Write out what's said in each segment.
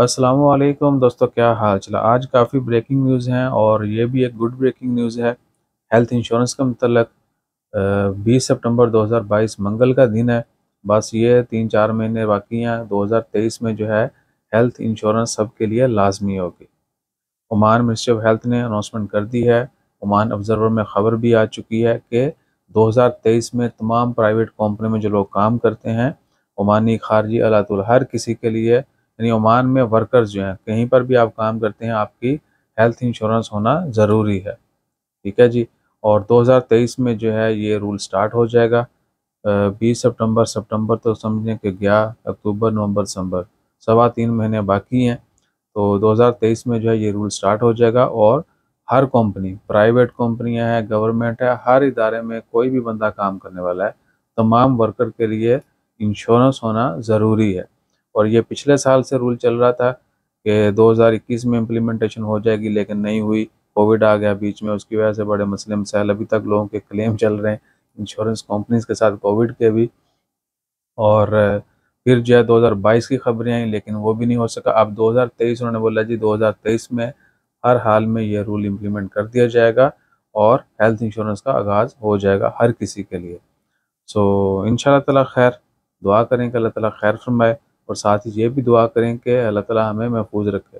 असलम दोस्तों क्या हाल चला आज काफ़ी ब्रेकिंग न्यूज़ हैं और ये भी एक गुड ब्रेकिंग न्यूज़ है हेल्थ इंश्योरेंस के मतलब बीस सितंबर 2022 मंगल का दिन है बस ये तीन चार महीने बाकी हैं 2023 में जो है हेल्थ इंश्योरेंस सब के लिए लाजमी होगी ओमान मिनिस्ट्री ऑफ हेल्थ ने अनाउंसमेंट कर दी है ओमान ऑब्जर्वर में ख़बर भी आ चुकी है कि दो में तमाम प्राइवेट कंपनी में जो लोग काम करते हैं ओमानी खारजी अलातुल हर किसी के लिए यानी ओमान में वर्कर्स जो हैं कहीं पर भी आप काम करते हैं आपकी हेल्थ इंश्योरेंस होना ज़रूरी है ठीक है जी और 2023 में जो है ये रूल स्टार्ट हो जाएगा बीस सितंबर सितंबर तो समझें कि गया अक्टूबर नवंबर दिसंबर सवा तीन महीने बाकी हैं तो 2023 में जो है ये रूल स्टार्ट हो जाएगा और हर कंपनी प्राइवेट कंपनियां हैं गवर्नमेंट है हर इदारे में कोई भी बंदा काम करने वाला है तमाम वर्कर के लिए इंश्योरेंस होना ज़रूरी है और ये पिछले साल से रूल चल रहा था कि 2021 में इम्प्लीमेंटेशन हो जाएगी लेकिन नहीं हुई कोविड आ गया बीच में उसकी वजह से बड़े मसले मसाइल अभी तक लोगों के क्लेम चल रहे हैं इंश्योरेंस कंपनीज के साथ कोविड के भी और फिर जो है दो की खबरें आई लेकिन वो भी नहीं हो सका अब दो उन्होंने बोला जी दो में हर हाल में यह रूल इम्प्लीमेंट कर दिया जाएगा और हेल्थ इंश्योरेंस का आगाज़ हो जाएगा हर किसी के लिए सो इन ताला खैर दुआ करें कि अल्लाह तला खैर फरमाए और साथ ही ये भी दुआ करें कि अल्लाह ताला हमें महफूज रखे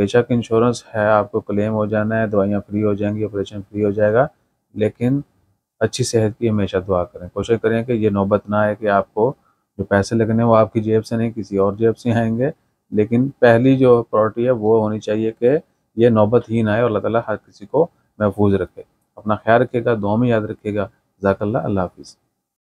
बेशक इंश्योरेंस है आपको क्लेम हो जाना है दवाइयाँ फ्री हो जाएंगी ऑपरेशन फ्री हो जाएगा लेकिन अच्छी सेहत की हमेशा दुआ करें कोशिश करें कि ये नौबत ना आए कि आपको जो पैसे लगने वो आपकी जेब से नहीं किसी और जेब से आएंगे लेकिन पहली जो प्रॉपर्टी है वो होनी चाहिए कि ये नौबत ही ना आए और अल्लाह ताला हर किसी को महफूज रखे अपना ख्याल रखिएगा दुआ में याद रखिएगा जाकल्ला अल्लाह हाफिज़